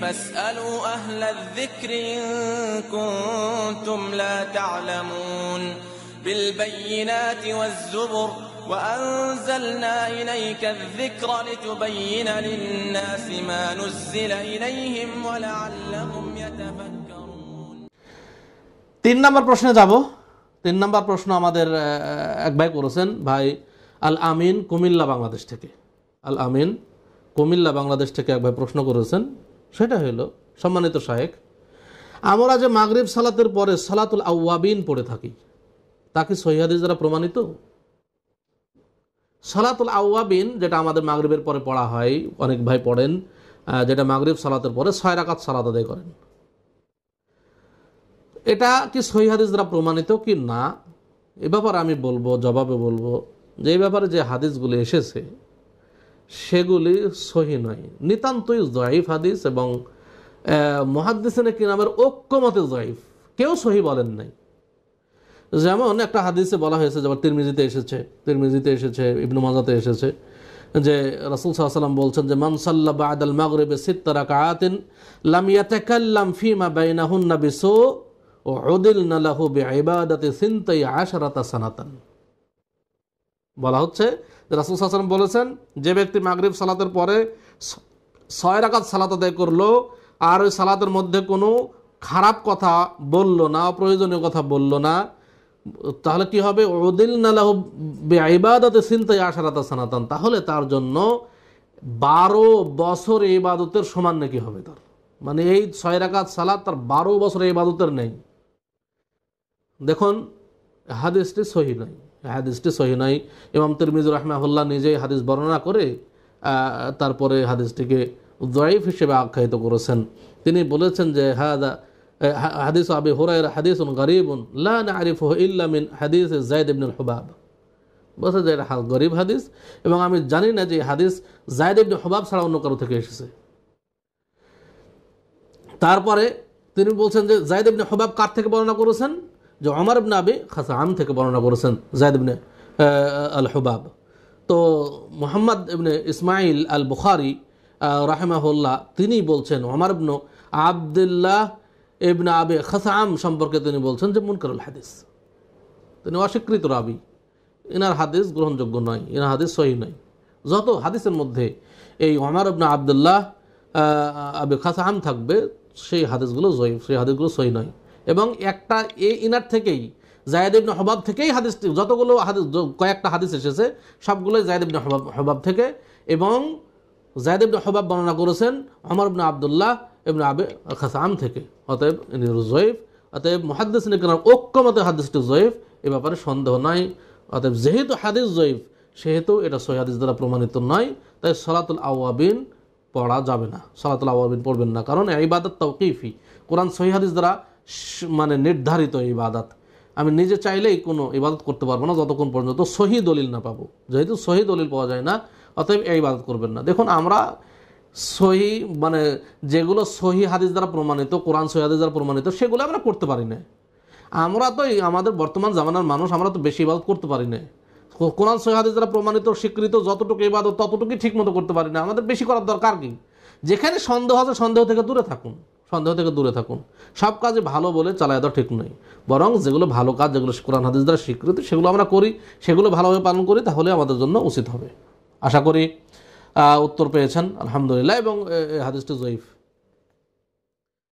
فاسألوا أهل الذكر إن كنتم لا تعلمون بالبينات والزبر وأنزلنا إليك الذكر لتبين للناس ما نزل إليهم ولعلهم يتفكرون তিন নম্বর প্রশ্নে যাব তিন নম্বর প্রশ্ন আমাদের এক ভাই করেছেন ভাই আল আমিন কুমিল্লা বাংলাদেশ থেকে আল আমিন কুমিল্লা বাংলাদেশ থেকে এক ভাই প্রশ্ন করেছেন সেটা হলো সম্মানিত শাহেক আমরা যে মাগরিব সালাতের পরে সালাতুল আউয়াবিন পড়ে থাকি তাকে কি দ্বারা প্রমাণিত সালাতুল আউয়াবিন যেটা আমাদের মাগরিবের পরে পড়া হয় অনেক ভাই পড়েন যেটা মাগরিব সালাতের পরে ছয় রাকাত সালাত আদায় করেন এটা কি সহিহাদিস দ্বারা প্রমাণিত কি না এ ব্যাপারে আমি বলবো জবাবে বলবো যে এই ব্যাপারে যে হাদিসগুলি এসেছে সেগুলি সহি নয় নিতান্তই জয়ীফ হাদিস এবং কি নামের ঐক্যমতে জয়ীফ কেউ সহি বলেন নাই যেমন একটা হাদিসে বলা হয়েছে যেমন তিরমিজিতে এসেছে তিরমিজিতে এসেছে ইবনু মাজাতে এসেছে যে রাসুল সাল্লাম বলছেন যে মানসাল্লা বা আদাল মাগরেবে সিত্তারা কায়াতিন লামিয়াতে কাল্লাম ফিমা বাইনাহুন্না বিসু ও ওদিল নালাহু বে আইবাদাতে সিনতাই আশারাতা সানাতান বলা হচ্ছে রাসুল হাসান বলেছেন যে ব্যক্তি মাগরীব সালাতের পরে ছয় রাকাত সালাত আদায় করলো আর ওই সালাতের মধ্যে কোনো খারাপ কথা বলল না অপ্রয়োজনীয় কথা বলল না তাহলে কি হবে ওদিল নালাহ ইবাদতে সিনতাই আশারাতা সানাতান তাহলে তার জন্য বারো বছর ইবাদতের সমান নাকি হবে তার মানে এই ছয় রাকাত সালাত তার বারো বছর ইবাদতের নেই দেখুন হাদিসটি সহি নয় হাদিসটি সহি নাই ইমাম তিরমিজুর রহমাহুল্লাহ নিজেই হাদিস বর্ণনা করে তারপরে হাদিসটিকে জয়ীফ হিসেবে আখ্যায়িত করেছেন তিনি বলেছেন যে হাদা হাদিস আবি হুরাইরা হাদিস গরিব উন নারিফু ইল্লা মিন হাদিস জায়দ ইবনুল হুবাব বলছে যে এটা গরিব হাদিস এবং আমি জানি না যে হাদিস জায়দ ইবনুল হুবাব ছাড়া অন্য কারো থেকে এসেছে তারপরে তিনি বলছেন যে জায়দ ইবনুল হুবাব কার থেকে বর্ণনা করেছেন যে অমর ইবনা আবি খাসাম থেকে বর্ণনা করেছেন জায়দ ইবনে আল হুবাব তো মোহাম্মদ ইবনে ইসমাইল আল বুখারি রাহেমাহুল্লাহ তিনি বলছেন অমর ইবনু আবদুল্লাহ ইবনে আবে খাসাম সম্পর্কে তিনি বলছেন যে মুনকারুল হাদিস তিনি অস্বীকৃত রাবি এনার হাদিস গ্রহণযোগ্য নয় এনার হাদিস সহি নয় যত হাদিসের মধ্যে এই অমর ইবনা আবদুল্লাহ আবে খাসাম থাকবে সেই হাদিসগুলো জয়ীফ সেই হাদিসগুলো সহি নয় এবং একটা এ ইনার থেকেই জায়দ ইবনে হবাব থেকেই হাদিসটি যতগুলো হাদিস কয়েকটা হাদিস এসেছে সবগুলোই জায়দ ইবনে হবাব হবাব থেকে এবং জায়দ ইবনে হবাব বর্ণনা করেছেন অমর ইবনে আবদুল্লাহ ইবনে আবে খাসাম থেকে অতএব ইনি অতএব মহাদ্দেশ কেন ঐক্যমতে হাদিসটি জয়েফ এ ব্যাপারে সন্দেহ নাই অতএব যেহেতু হাদিস জয়েফ সেহেতু এটা সৈহাদিস দ্বারা প্রমাণিত নয় তাই সলাতুল আওয়াবিন পড়া যাবে না সলাতুল আওয়াবিন পড়বেন না কারণ এই ইবাদত তৌকিফি কোরআন সহিহাদিস দ্বারা মানে নির্ধারিত ইবাদত আমি নিজে চাইলেই কোনো ইবাদত করতে পারবো না যতক্ষণ পর্যন্ত সহি দলিল না পাবো যেহেতু সহি দলিল পাওয়া যায় না অতএব এই ইবাদত করবেন না দেখুন আমরা সহি মানে যেগুলো সহি হাদিস দ্বারা প্রমাণিত কোরআন সহি হাদিস দ্বারা প্রমাণিত সেগুলো আমরা করতে পারি না আমরা তো আমাদের বর্তমান জামানার মানুষ আমরা তো বেশি ইবাদত করতে পারি না কোরআন সহি হাদিস দ্বারা প্রমাণিত স্বীকৃত যতটুকু ইবাদত ততটুকুই ঠিকমতো করতে পারি না আমাদের বেশি করার দরকার কি যেখানে সন্দেহ আছে সন্দেহ থেকে দূরে থাকুন সন্দেহ থেকে দূরে থাকুন সব কাজে ভালো বলে চালায় দেওয়া ঠিক নয় বরং যেগুলো ভালো কাজ যেগুলো কোরআন হাদিস দ্বারা স্বীকৃত সেগুলো আমরা করি সেগুলো ভালোভাবে পালন করি তাহলে আমাদের জন্য উচিত হবে আশা করি উত্তর পেয়েছেন আলহামদুলিল্লাহ এবং হাদিসটি জয়ীফ